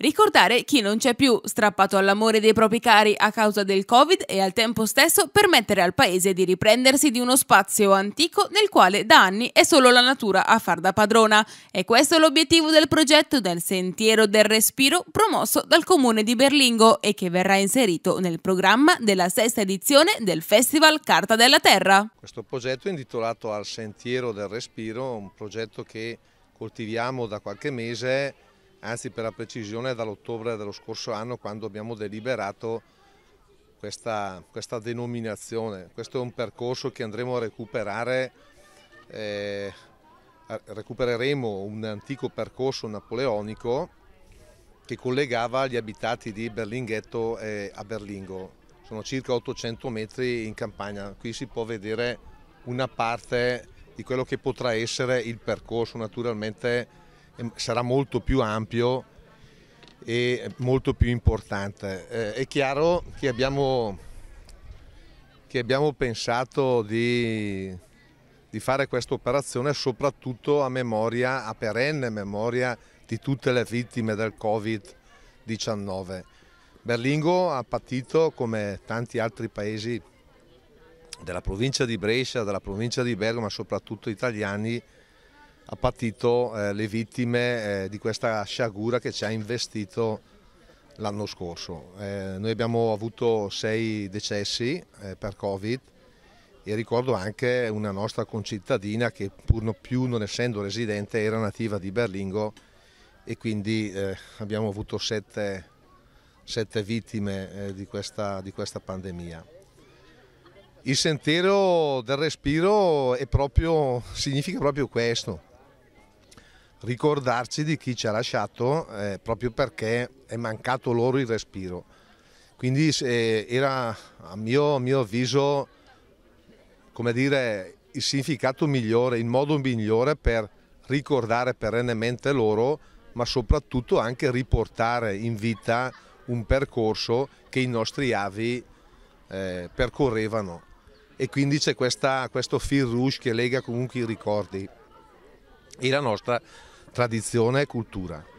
Ricordare chi non c'è più, strappato all'amore dei propri cari a causa del Covid e al tempo stesso permettere al paese di riprendersi di uno spazio antico nel quale da anni è solo la natura a far da padrona. E questo è l'obiettivo del progetto del Sentiero del Respiro promosso dal comune di Berlingo e che verrà inserito nel programma della sesta edizione del Festival Carta della Terra. Questo progetto è intitolato al Sentiero del Respiro, un progetto che coltiviamo da qualche mese anzi ah per la precisione dall'ottobre dello scorso anno quando abbiamo deliberato questa, questa denominazione. Questo è un percorso che andremo a recuperare, eh, recupereremo un antico percorso napoleonico che collegava gli abitati di Berlinghetto a Berlingo. Sono circa 800 metri in campagna, qui si può vedere una parte di quello che potrà essere il percorso naturalmente sarà molto più ampio e molto più importante. Eh, è chiaro che abbiamo, che abbiamo pensato di, di fare questa operazione soprattutto a memoria, a perenne memoria di tutte le vittime del Covid-19. Berlingo ha patito, come tanti altri paesi della provincia di Brescia, della provincia di Bergamo, ma soprattutto italiani, ha patito eh, le vittime eh, di questa sciagura che ci ha investito l'anno scorso. Eh, noi abbiamo avuto sei decessi eh, per Covid e ricordo anche una nostra concittadina che pur non più non essendo residente era nativa di Berlingo e quindi eh, abbiamo avuto sette, sette vittime eh, di questa, di questa pandemia. Il sentiero del respiro proprio, significa proprio questo, ricordarci di chi ci ha lasciato eh, proprio perché è mancato loro il respiro. Quindi eh, era a mio, a mio avviso dire, il significato migliore, il modo migliore per ricordare perennemente loro, ma soprattutto anche riportare in vita un percorso che i nostri avi eh, percorrevano. E quindi c'è questo fil rouge che lega comunque i ricordi e la nostra tradizione e cultura.